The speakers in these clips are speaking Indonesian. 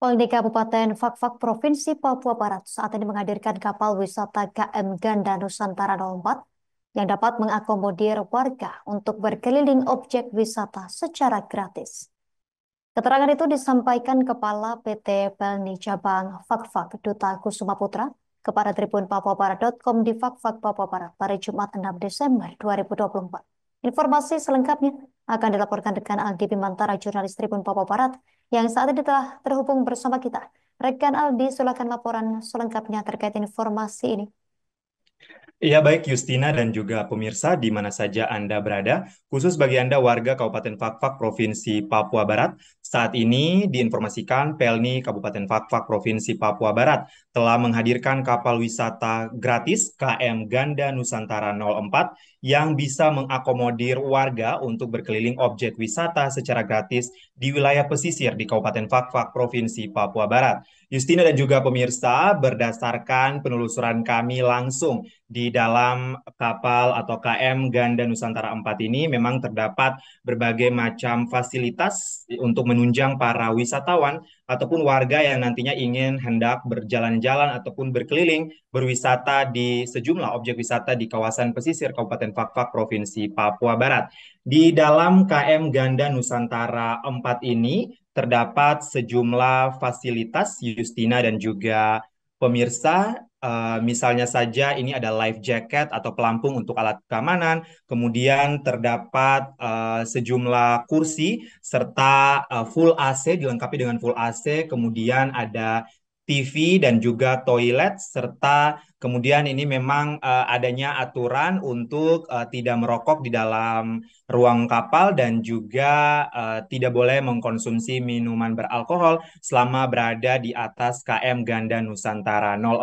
Polda Kabupaten Fakfak Provinsi Papua Barat saat ini menghadirkan kapal wisata KM Ganda Nusantara 04 yang dapat mengakomodir warga untuk berkeliling objek wisata secara gratis. Keterangan itu disampaikan Kepala PT Pelni Cabang Fakfak Duta Kusuma Putra kepada Tribun Papua Barat.com di Fakfak Papua Barat pada Jumat 6 Desember 2024. Informasi selengkapnya akan dilaporkan dengan Aldi Bimantara, jurnalis Tribun Papua Barat, yang saat ini telah terhubung bersama kita. Rekan Aldi, silakan laporan selengkapnya terkait informasi ini. Ya baik Justina dan juga pemirsa di mana saja Anda berada, khusus bagi Anda warga Kabupaten Fakfak Provinsi Papua Barat, saat ini diinformasikan Pelni Kabupaten Fakfak Provinsi Papua Barat telah menghadirkan kapal wisata gratis KM Ganda Nusantara 04 yang bisa mengakomodir warga untuk berkeliling objek wisata secara gratis di wilayah pesisir di Kabupaten Fakfak Provinsi Papua Barat. Justina dan juga pemirsa, berdasarkan penelusuran kami langsung di dalam kapal atau KM Ganda Nusantara 4 ini memang terdapat berbagai macam fasilitas untuk menuju menunjang para wisatawan ataupun warga yang nantinya ingin hendak berjalan-jalan ataupun berkeliling berwisata di sejumlah objek wisata di kawasan pesisir Kabupaten Fakfak Provinsi Papua Barat. Di dalam KM Ganda Nusantara 4 ini terdapat sejumlah fasilitas Justina dan juga pemirsa Uh, misalnya saja ini ada life jacket atau pelampung untuk alat keamanan, kemudian terdapat uh, sejumlah kursi serta uh, full AC dilengkapi dengan full AC, kemudian ada TV dan juga toilet serta kemudian ini memang uh, adanya aturan untuk uh, tidak merokok di dalam ruang kapal dan juga uh, tidak boleh mengkonsumsi minuman beralkohol selama berada di atas KM Ganda Nusantara 04.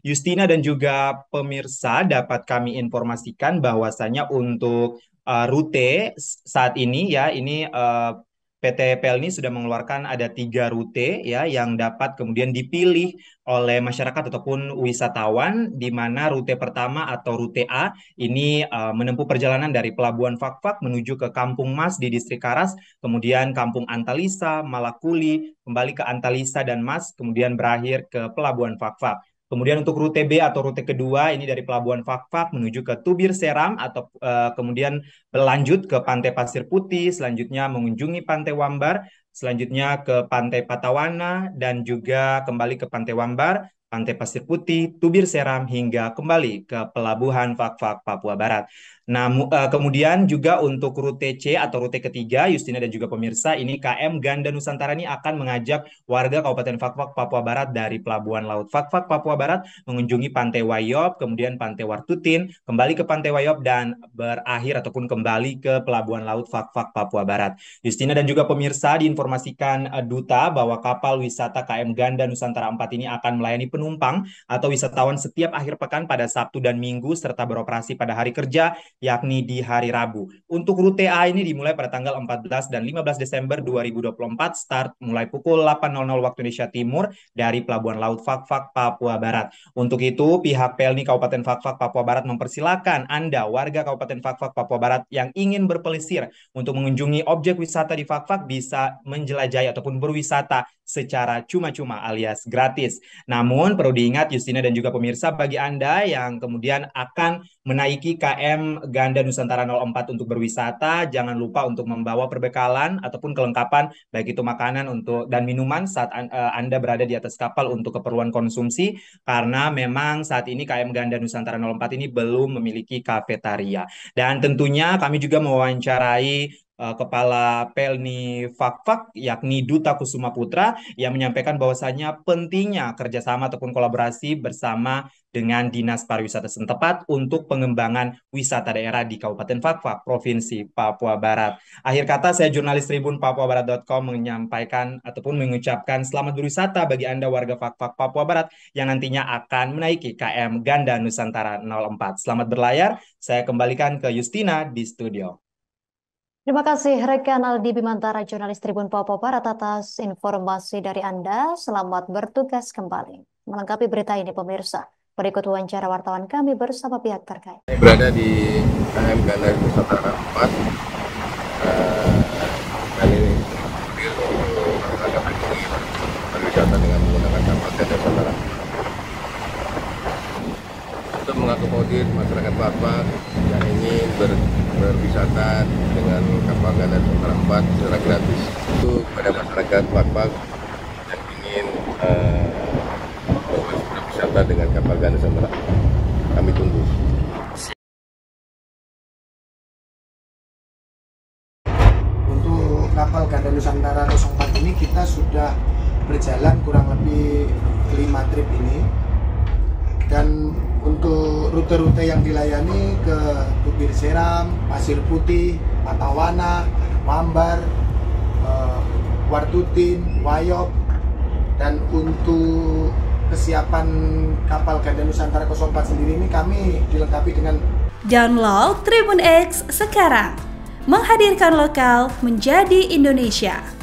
Justina dan juga pemirsa dapat kami informasikan bahwasannya untuk uh, rute saat ini ya ini uh, PT Pelni sudah mengeluarkan ada tiga rute ya yang dapat kemudian dipilih oleh masyarakat ataupun wisatawan di mana rute pertama atau rute A ini uh, menempuh perjalanan dari Pelabuhan Fakfak menuju ke Kampung Mas di Distrik Karas, kemudian Kampung Antalisa, Malakuli, kembali ke Antalisa dan Mas, kemudian berakhir ke Pelabuhan Fakfak. Kemudian untuk rute B atau rute kedua ini dari Pelabuhan Fakfak menuju ke Tubir Seram atau uh, kemudian berlanjut ke Pantai Pasir Putih, selanjutnya mengunjungi Pantai Wambar, selanjutnya ke Pantai Patawana dan juga kembali ke Pantai Wambar, Pantai Pasir Putih, Tubir Seram hingga kembali ke Pelabuhan Fakfak Papua Barat. Nah, uh, kemudian juga untuk rute C atau rute ketiga, Yustina dan juga pemirsa, ini KM Ganda Nusantara ini akan mengajak warga Kabupaten Fakfak Papua Barat dari Pelabuhan Laut Fakfak Papua Barat mengunjungi Pantai Wayop, kemudian Pantai Wartutin, kembali ke Pantai Wayop dan berakhir ataupun kembali ke Pelabuhan Laut Fakfak Papua Barat. Yustina dan juga pemirsa diinformasikan eh, duta bahwa kapal wisata KM Ganda Nusantara 4 ini akan melayani penumpang atau wisatawan setiap akhir pekan pada Sabtu dan Minggu serta beroperasi pada hari kerja yakni di hari Rabu. Untuk rute A ini dimulai pada tanggal 14 dan 15 Desember 2024, start mulai pukul 8.00 waktu Indonesia Timur dari Pelabuhan Laut Fakfak, Papua Barat. Untuk itu, pihak Pelni Kabupaten Fakfak, Papua Barat mempersilahkan Anda, warga Kabupaten Fakfak, Papua Barat yang ingin berpelesir untuk mengunjungi objek wisata di Fakfak bisa menjelajahi ataupun berwisata secara cuma-cuma alias gratis. Namun perlu diingat Justina dan juga pemirsa bagi Anda yang kemudian akan menaiki KM Ganda Nusantara 04 untuk berwisata, jangan lupa untuk membawa perbekalan ataupun kelengkapan baik itu makanan untuk dan minuman saat eh, Anda berada di atas kapal untuk keperluan konsumsi karena memang saat ini KM Ganda Nusantara 04 ini belum memiliki kafetaria. Dan tentunya kami juga mewawancarai Eh, kepala Pelni Fakfak yakni Duta Kusuma Putra yang menyampaikan bahwasannya pentingnya kerjasama ataupun kolaborasi bersama dengan Dinas Pariwisata setempat untuk pengembangan wisata daerah di Kabupaten Fakfak, Provinsi Papua Barat. Akhir kata saya jurnalis Tribun Papua Barat.com menyampaikan ataupun mengucapkan selamat berwisata bagi Anda warga Fakfak Papua Barat yang nantinya akan menaiki KM Ganda Nusantara 04. Selamat berlayar, saya kembalikan ke Justina di studio. Terima kasih rekan Aldi Bimantara, jurnalis Tribun Papua Barat atas informasi dari Anda. Selamat bertugas kembali. Melengkapi berita ini pemirsa, berikut wawancara wartawan kami bersama pihak terkait. Berada di KM mengakomodir masyarakat Bapak yang ingin ber, berwisata dengan kapal dan Sumatera 4 secara gratis. Itu pada masyarakat Bapak yang ingin uh, eh, berwisata dengan kapal ganda Sumatera. Kami tunggu. Untuk kapal ganda Nusantara 04 ini kita sudah berjalan kurang lebih lima trip ini dan untuk rute-rute yang dilayani ke Bukit Seram, Pasir Putih, Patawana, Mambar, uh, eh, Wartutin, Wayok, dan untuk kesiapan kapal Ganda Nusantara 04 sendiri ini kami dilengkapi dengan Download Tribun X sekarang menghadirkan lokal menjadi Indonesia.